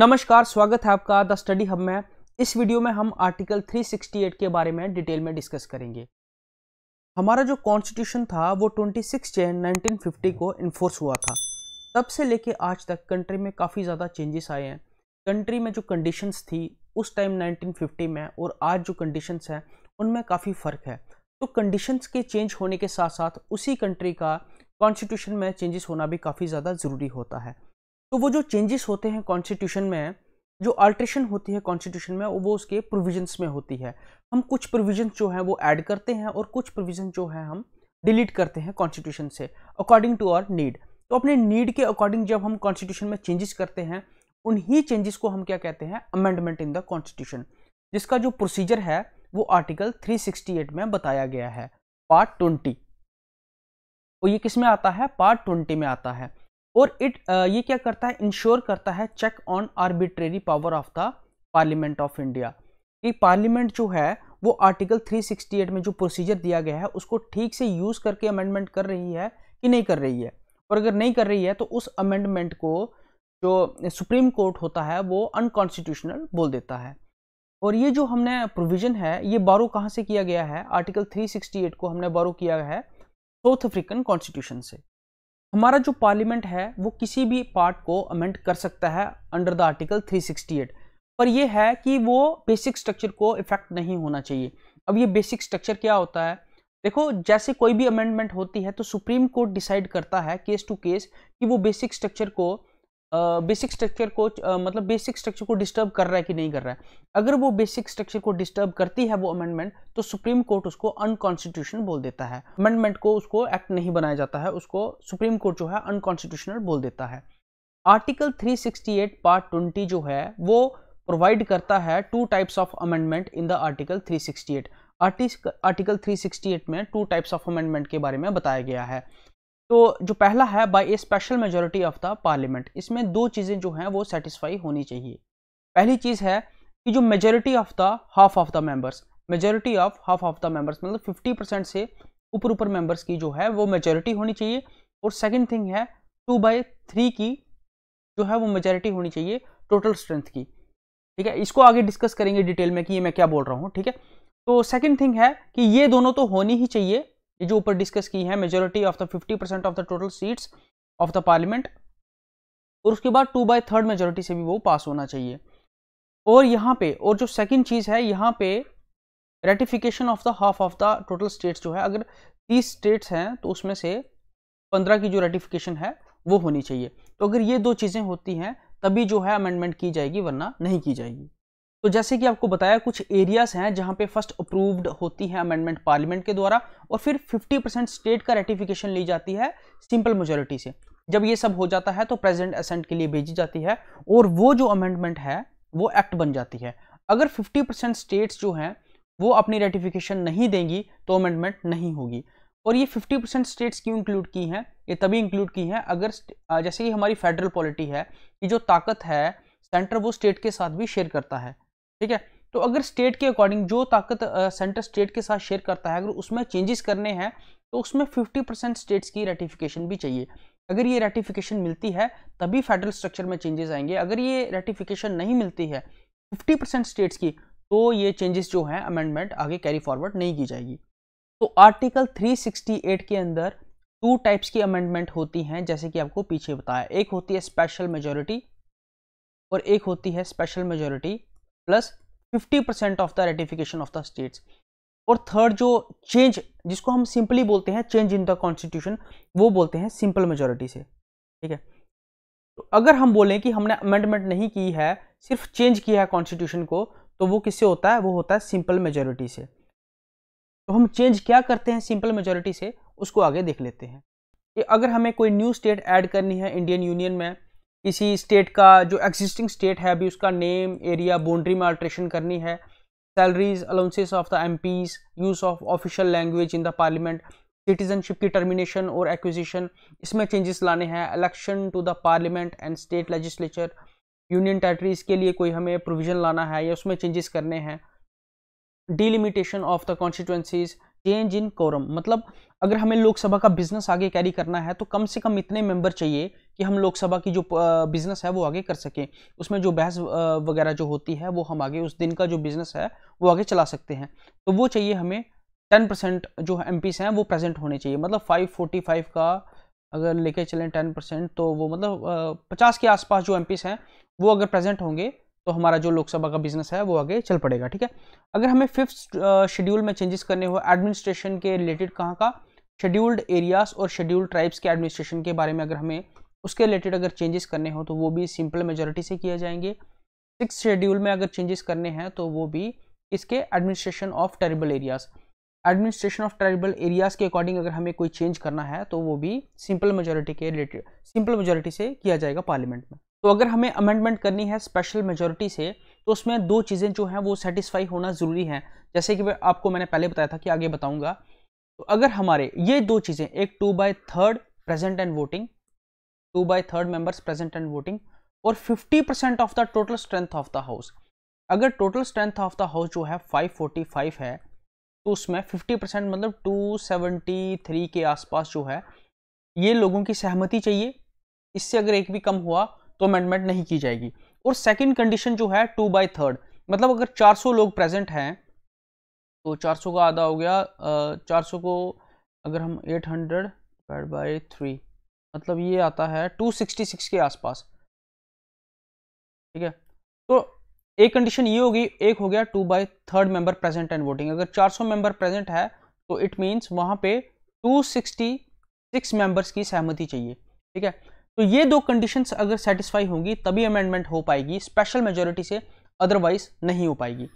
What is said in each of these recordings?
नमस्कार स्वागत है आपका द स्टडी हब में इस वीडियो में हम आर्टिकल 368 के बारे में डिटेल में डिस्कस करेंगे हमारा जो कॉन्स्टिट्यूशन था वो 26 जैन 1950 को इन्फोर्स हुआ था तब से लेके आज तक कंट्री में काफ़ी ज़्यादा चेंजेस आए हैं कंट्री में जो कंडीशंस थी उस टाइम 1950 में और आज जो कंडीशंस हैं उनमें काफ़ी फ़र्क है तो कंडीशंस के चेंज होने के साथ साथ उसी कंट्री का कॉन्स्टिट्यूशन में चेंजेस होना भी काफ़ी ज़्यादा ज़रूरी होता है तो वो जो चेंजेस होते हैं कॉन्स्टिट्यूशन में जो अल्ट्रेशन होती है कॉन्स्टिट्यूशन में वो उसके प्रोविजंस में होती है हम कुछ प्रोविजंस जो हैं वो ऐड करते हैं और कुछ प्रोविजन जो है हम डिलीट करते हैं कॉन्स्टिट्यूशन से अकॉर्डिंग टू आवर नीड तो अपने नीड के अकॉर्डिंग जब हम कॉन्स्टिट्यूशन में चेंजेस करते हैं उन्हीं चेंजेस को हम क्या कहते हैं अमेंडमेंट इन द कॉन्स्टिट्यूशन जिसका जो प्रोसीजर है वो आर्टिकल 368 में बताया गया है पार्ट 20 और ये किस में आता है पार्ट 20 में आता है और इट uh, ये क्या करता है इंश्योर करता है check on arbitrary power of the parliament of India कि पार्लियामेंट जो है वो आर्टिकल 368 में जो प्रोसीजर दिया गया है उसको ठीक से यूज़ करके अमेंडमेंट कर रही है कि नहीं कर रही है और अगर नहीं कर रही है तो उस अमेंडमेंट को जो सुप्रीम कोर्ट होता है वो अनकॉन्स्टिट्यूशनल बोल देता है और ये जो हमने प्रोविज़न है ये बारो कहाँ से किया गया है आर्टिकल 368 को हमने बारो किया है साउथ अफ्रीकन कॉन्स्टिट्यूशन से हमारा जो पार्लियामेंट है वो किसी भी पार्ट को अमेंड कर सकता है अंडर द आर्टिकल 368 पर यह है कि वो बेसिक स्ट्रक्चर को इफेक्ट नहीं होना चाहिए अब ये बेसिक स्ट्रक्चर क्या होता है देखो जैसे कोई भी अमेंडमेंट होती है तो सुप्रीम कोर्ट डिसाइड करता है केस टू केस कि वो बेसिक स्ट्रक्चर को बेसिक स्ट्रक्चर को मतलब बेसिक स्ट्रक्चर को डिस्टर्ब कर रहा है कि नहीं कर रहा है अगर वो बेसिक स्ट्रक्चर को डिस्टर्ब करती है वो अमेंडमेंट तो सुप्रीम कोर्ट उसको अनकॉन्स्टिट्यूशनल बोल देता है अमेंडमेंट को उसको एक्ट नहीं बनाया जाता है उसको सुप्रीम कोर्ट जो है अनकॉन्स्टिट्यूशनल बोल देता है आर्टिकल 368 पार्ट ट्वेंटी जो है वो प्रोवाइड करता है two types of amendment in the article 368 article 368 में टू टाइप्स ऑफ अमेंडमेंट के बारे में बताया गया है तो जो पहला है by a special majority of the parliament इसमें दो चीज़ें जो हैं वो सेटिस्फाई होनी चाहिए पहली चीज़ है कि जो majority of the half of the members majority of half of the members मतलब 50 परसेंट से ऊपर ऊपर मेंबर्स की जो है वो मेजोरिटी होनी चाहिए और सेकेंड थिंग है टू बाई थ्री की जो है वो मेजोरिटी होनी चाहिए टोटल स्ट्रेंथ की ठीक है इसको आगे डिस्कस करेंगे डिटेल में कि ये मैं क्या बोल रहा हूँ ठीक है तो सेकेंड थिंग है कि ये दोनों तो होनी ही चाहिए ये जो ऊपर डिस्कस की है majority of the fifty percent of the total seats of the parliament और उसके बाद टू बाई थर्ड मेजोरिटी से भी वो पास होना चाहिए और यहाँ पे और जो सेकंड चीज़ है यहाँ पे ratification of the half of the total states जो है अगर तीस स्टेट्स हैं तो उसमें से पंद्रह की जो रेटिफिकेशन है वो होनी चाहिए तो अगर ये दो चीज़ें होती हैं तभी जो है अमेंडमेंट की जाएगी वरना नहीं की जाएगी तो जैसे कि आपको बताया कुछ एरियाज हैं जहां पे फर्स्ट अप्रूव्ड होती है अमेंडमेंट पार्लियामेंट के द्वारा और फिर 50 परसेंट स्टेट का रेटिफिकेशन ली जाती है सिंपल मेजोरिटी से जब ये सब हो जाता है तो प्रेजिडेंट असेंट के लिए भेजी जाती है और वो जो अमेंडमेंट है वो एक्ट बन जाती है अगर फिफ्टी परसेंट स्टेट्स जो हैं वो अपनी रेटिफिकेशन नहीं देंगी तो अमेंडमेंट नहीं होगी और ये 50 परसेंट स्टेट्स क्यों इंक्लूड की हैं ये तभी इंक्लूड की हैं अगर जैसे कि हमारी फेडरल पॉलिटी है कि जो ताकत है सेंटर वो स्टेट के साथ भी शेयर करता है ठीक है तो अगर स्टेट के अकॉर्डिंग जो ताकत सेंटर स्टेट के साथ शेयर करता है अगर उसमें चेंजेस करने हैं तो उसमें 50 परसेंट स्टेट्स की रेटिफिकेशन भी चाहिए अगर ये रेटिफिकेशन मिलती है तभी फेडरल स्ट्रक्चर में चेंजेस आएंगे अगर ये रेटिफिकेशन नहीं मिलती है 50 परसेंट स्टेट्स की तो ये चेंजेस जो हैं अमेंडमेंट आगे कैरी फॉरवर्ड नहीं की जाएगी तो आर्टिकल 368 के अंदर टू टाइप्स की अमेंडमेंट होती हैं जैसे कि आपको पीछे बताया एक होती है स्पेशल मेजोरिटी और एक होती है special majority plus 50 percent of the ratification of the states और थर्ड जो चेंज जिसको हम सिंपली बोलते हैं चेंज इन द कॉन्स्टिट्यूशन वो बोलते हैं सिंपल मेजोरिटी से ठीक है तो अगर हम बोलें कि हमने अमेंडमेंट नहीं की है सिर्फ चेंज किया है कॉन्स्टिट्यूशन को तो वो किससे होता है वो होता है सिंपल मेजोरिटी से तो हम चेंज क्या करते हैं सिंपल मेजोरिटी से उसको आगे देख लेते हैं कि अगर हमें कोई न्यू स्टेट ऐड करनी है इंडियन यूनियन में किसी स्टेट का जो एग्जिस्टिंग स्टेट है अभी उसका नेम एरिया बाउंड्री में अल्ट्रेशन करनी है salaries allowances of the M Ps use of official language in the parliament citizenship की टर्मिनेशन और एक्विजिशन इसमें चेंजेस लाने हैं election to the parliament and state legislature union territories के लिए कोई हमें प्रोविज़न लाना है या उसमें चेंजेस करने हैं delimitation of the constituencies change in quorum मतलब अगर हमें लोकसभा का बिजनेस आगे कैरी करना है तो कम से कम इतने मेंबर चाहिए कि हम लोकसभा की जो बिजनेस है वो आगे कर सकें उसमें जो बहस वगैरह जो होती है वो हम आगे उस दिन का जो बिजनेस है वो आगे चला सकते हैं तो वो चाहिए हमें टेन परसेंट जो एम हैं वो प्रेजेंट होने चाहिए मतलब फाइव फोर्टी फाइव का अगर लेके चलें टेन परसेंट तो वो मतलब पचास के आसपास जो एम हैं वो अगर प्रेजेंट होंगे तो हमारा जो लोकसभा का बिजनेस है वो आगे चल पड़ेगा ठीक है अगर हमें फिफ्थ शेड्यूल में चेंजेस करने हो एडमिनिस्ट्रेशन के रिलेटेड कहाँ का शेड्यूल्ड एरियाज और शेड्यूल्ड ट्राइब्स के एडमिनिस्ट्रेशन के बारे में अगर हमें उसके रिलेटेड अगर चेंजेस करने हो तो वो भी सिंपल मेजोरिटी से किए जाएंगे सिक्स शेड्यूल में अगर चेंजेस करने हैं तो वो भी इसके administration of tribal areas administration of tribal areas के अकॉर्डिंग अगर हमें कोई चेंज करना है तो वो भी सिंपल मेजोरिटी के रिलेटेड सिंपल मेजोरिटी से किया जाएगा पार्लियामेंट में तो अगर हमें अमेंडमेंट करनी है स्पेशल मेजोरिटी से तो उसमें दो चीज़ें जो हैं वो सेटिस्फाई होना ज़रूरी है जैसे कि आपको मैंने पहले बताया था कि आगे बताऊंगा तो अगर हमारे ये दो चीज़ें एक two by third present and voting two by third members present and voting और 50 percent of the total strength of the house अगर total strength of the house जो है 545 है तो उसमें 50 परसेंट मतलब 273 के आसपास जो है ये लोगों की सहमति चाहिए इससे अगर एक भी कम हुआ तो अमेंडमेंट नहीं की जाएगी और सेकंड कंडीशन जो है टू बाई थर्ड मतलब अगर 400 लोग प्रेजेंट हैं तो 400 का आधा हो गया चार सौ को अगर हम एट हंड्रेड बाई थ्री मतलब ये आता है 266 के आसपास ठीक है तो एक कंडीशन ये होगी एक हो गया two by third member present and voting अगर 400 मेंबर प्रेजेंट है तो इट मीन्स वहाँ पे 266 मेंबर्स की सहमति चाहिए ठीक है तो ये दो कंडीशंस अगर सेटिस्फाई होंगी तभी अमेंडमेंट हो पाएगी स्पेशल मेजोरिटी से अदरवाइज नहीं हो पाएगी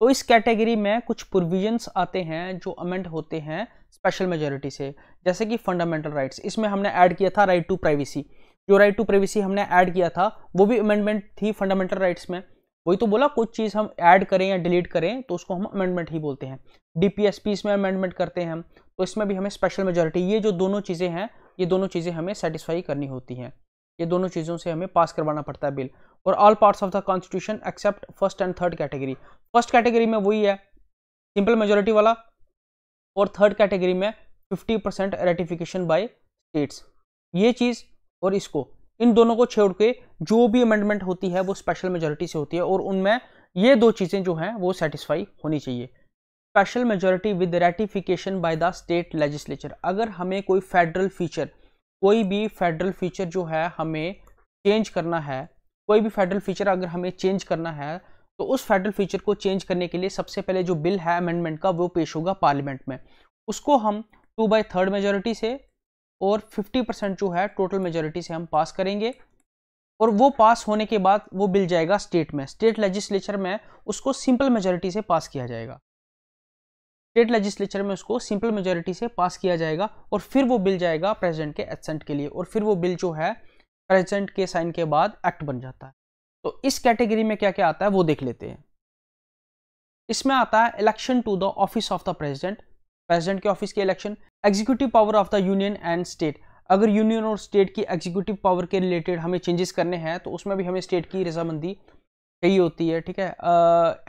तो इस कैटेगरी में कुछ प्रोविजंस आते हैं जो अमेंड होते हैं स्पेशल मेजोरिटी से जैसे कि फंडामेंटल राइट्स इसमें हमने ऐड किया था राइट टू प्राइवेसी जो राइट टू प्राइवेसी हमने ऐड किया था वो भी अमेंडमेंट थी फंडामेंटल राइट्स में वही तो बोला कुछ चीज़ हम ऐड करें या डिलीट करें तो उसको हम अमेंडमेंट ही बोलते हैं डी पी एस अमेंडमेंट करते हैं तो इसमें भी हमें स्पेशल मेजोरिटी ये जो दोनों चीज़ें हैं ये दोनों चीज़ें हमें सेटिस्फाई करनी होती हैं ये दोनों चीज़ों से हमें पास करवाना पड़ता है बिल और all parts of the constitution except first and third category first category में वही है सिंपल मेजोरिटी वाला और थर्ड कैटेगरी में 50 परसेंट रेटिफिकेशन बाई स्टेट्स ये चीज़ और इसको इन दोनों को छोड़ के जो भी अमेंडमेंट होती है वो स्पेशल मेजोरिटी से होती है और उनमें ये दो चीज़ें जो हैं वो सेटिस्फाई होनी चाहिए special majority with ratification by the state legislature अगर हमें कोई फेडरल फीचर कोई भी फेडरल फीचर जो है हमें चेंज करना है कोई भी फेडरल फीचर अगर हमें चेंज करना है तो उस फेडरल फीचर को चेंज करने के लिए सबसे पहले जो बिल है अमेंडमेंट का वो पेश होगा पार्लियामेंट में उसको हम टू बाई थर्ड मेजोरिटी से और 50 परसेंट जो है टोटल मेजोरिटी से हम पास करेंगे और वो पास होने के बाद वो बिल जाएगा स्टेट में स्टेट लेजिस्लेचर में उसको सिंपल मेजोरिटी से पास किया जाएगा स्टेट लेजिस्लेचर में उसको सिंपल मेजोरिटी से पास किया जाएगा और फिर वो बिल जाएगा प्रेसिडेंट के एक्सेंट के लिए और फिर वो बिल जो है प्रेसिडेंट के साइन के बाद एक्ट बन जाता है तो इस कैटेगरी में क्या क्या आता है वो देख लेते हैं इसमें आता है election to the office of the president president के ऑफिस के election executive power of the union and state अगर यूनियन और स्टेट की एग्जीक्यूटिव पावर के रिलेटेड हमें चेंजेस करने हैं तो उसमें भी हमें स्टेट की रजामंदी यही होती है ठीक है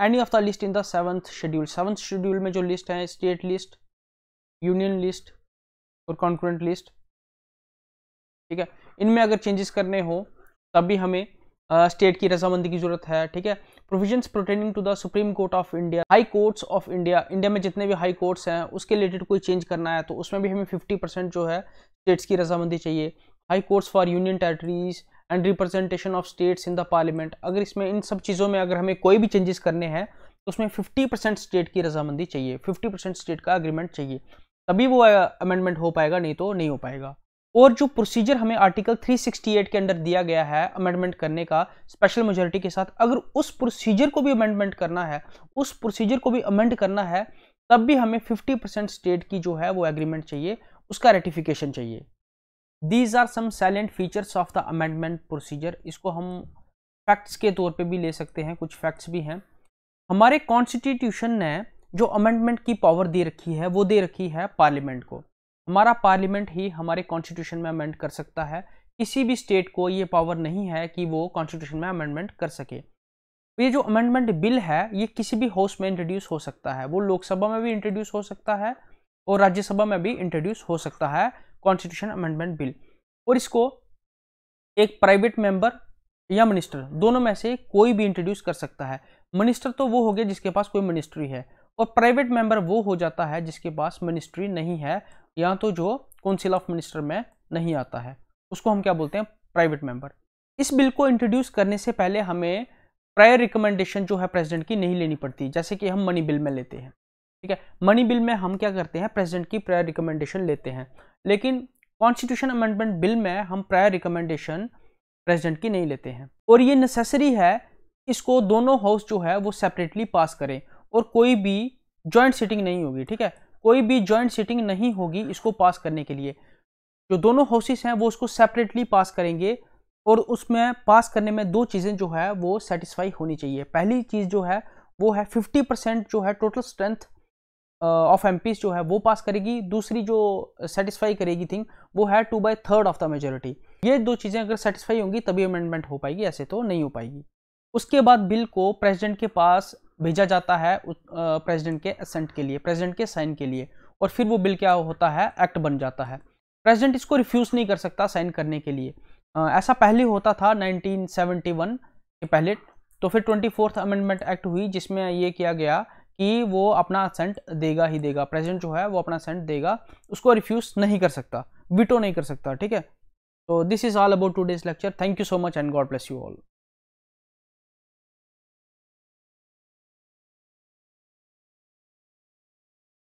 any of the list in the seventh schedule seventh schedule में जो लिस्ट है स्टेट लिस्ट यूनियन लिस्ट और कॉन्क्रेंट लिस्ट ठीक है इनमें अगर चेंजेस करने हो तब भी हमें स्टेट uh, की रजामंदी की जरूरत है ठीक है provision pertaining to the supreme court of India high courts of India India में जितने भी हाई कोर्ट्स हैं उसके रिलेटेड कोई चेंज करना है तो उसमें भी हमें 50 परसेंट जो है स्टेट्स की रजामंदी चाहिए high courts for union territories and representation of states in the parliament अगर इसमें इन सब चीज़ों में अगर हमें कोई भी चेंजेस करने हैं तो उसमें 50 परसेंट स्टेट की रजामंदी चाहिए 50 परसेंट स्टेट का अग्रीमेंट चाहिए तभी वो अमेंडमेंट हो पाएगा नहीं तो नहीं हो पाएगा और जो प्रोसीजर हमें आर्टिकल 368 के अंडर दिया गया है अमेंडमेंट करने का स्पेशल मेजोरिटी के साथ अगर उस प्रोसीजर को भी अमेंडमेंट करना है उस प्रोसीजर को भी अमेंड करना है तब भी हमें 50 परसेंट स्टेट की जो है वो एग्रीमेंट चाहिए उसका रेटिफिकेशन चाहिए these are some salient features of the amendment procedure इसको हम फैक्ट्स के तौर पे भी ले सकते हैं कुछ फैक्ट्स भी हैं हमारे कॉन्स्टिट्यूशन ने जो अमेंडमेंट की पावर दे रखी है वो दे रखी है पार्लियामेंट को हमारा पार्लियामेंट ही हमारे कॉन्स्टिट्यूशन में अमेंड कर सकता है किसी भी स्टेट को ये पावर नहीं है कि वो कॉन्स्टिट्यूशन में अमेंडमेंट कर सके तो ये जो अमेंडमेंट बिल है ये किसी भी हाउस में इंट्रोड्यूस हो सकता है वो लोकसभा में भी इंट्रोड्यूस हो सकता है और राज्यसभा में भी इंट्रोड्यूस हो सकता है कॉन्स्टिट्यूशन अमेंडमेंट बिल और इसको एक प्राइवेट मेंबर या मिनिस्टर दोनों में से कोई भी इंट्रोड्यूस कर सकता है मिनिस्टर तो वो हो गया जिसके पास कोई मिनिस्ट्री है और प्राइवेट मेंबर वो हो जाता है जिसके पास मिनिस्ट्री नहीं है या तो जो काउंसिल ऑफ मिनिस्टर में नहीं आता है उसको हम क्या बोलते हैं प्राइवेट मेंबर इस बिल को इंट्रोड्यूस करने से पहले हमें प्रायर रिकमेंडेशन जो है प्रेसिडेंट की नहीं लेनी पड़ती जैसे कि हम मनी बिल में लेते हैं ठीक है मनी बिल में हम क्या करते हैं प्रेसिडेंट की प्रायर रिकमेंडेशन लेते हैं लेकिन कॉन्स्टिट्यूशन अमेंडमेंट बिल में हम प्रायर रिकमेंडेशन प्रेसिडेंट की नहीं लेते हैं और ये नेसेसरी है इसको दोनों हाउस जो है वो सेपरेटली पास करें और कोई भी जॉइंट सीटिंग नहीं होगी ठीक है कोई भी जॉइंट सीटिंग नहीं होगी इसको पास करने के लिए जो दोनों हाउसेस हैं वो उसको सेपरेटली पास करेंगे और उसमें पास करने में दो चीज़ें जो है वो सेटिस्फाई होनी चाहिए पहली चीज़ जो है वो है फिफ्टी परसेंट जो है टोटल स्ट्रेंथ ऑफ एम जो है वो पास करेगी दूसरी जो सेटिस्फाई करेगी थिंग वो है two by third of the majority ये दो चीज़ें अगर सेटिस्फाई होंगी तभी अमेंडमेंट हो पाएगी ऐसे तो नहीं हो पाएगी उसके बाद बिल को प्रेसिडेंट के पास भेजा जाता है प्रेसिडेंट के असेंट के लिए प्रेसिडेंट के साइन के लिए और फिर वो बिल क्या होता है एक्ट बन जाता है प्रेसिडेंट इसको रिफ्यूज़ नहीं कर सकता साइन करने के लिए ऐसा पहले होता था 1971 के पहले तो फिर ट्वेंटी फोर्थ अमेंडमेंट एक्ट हुई जिसमें ये किया गया कि वो अपना सेंट देगा ही देगा प्रेजेंट जो है वो अपना सेंट देगा उसको रिफ्यूज़ नहीं कर सकता विटो नहीं कर सकता ठीक है तो this is all about two days lecture thank you so much and God bless you all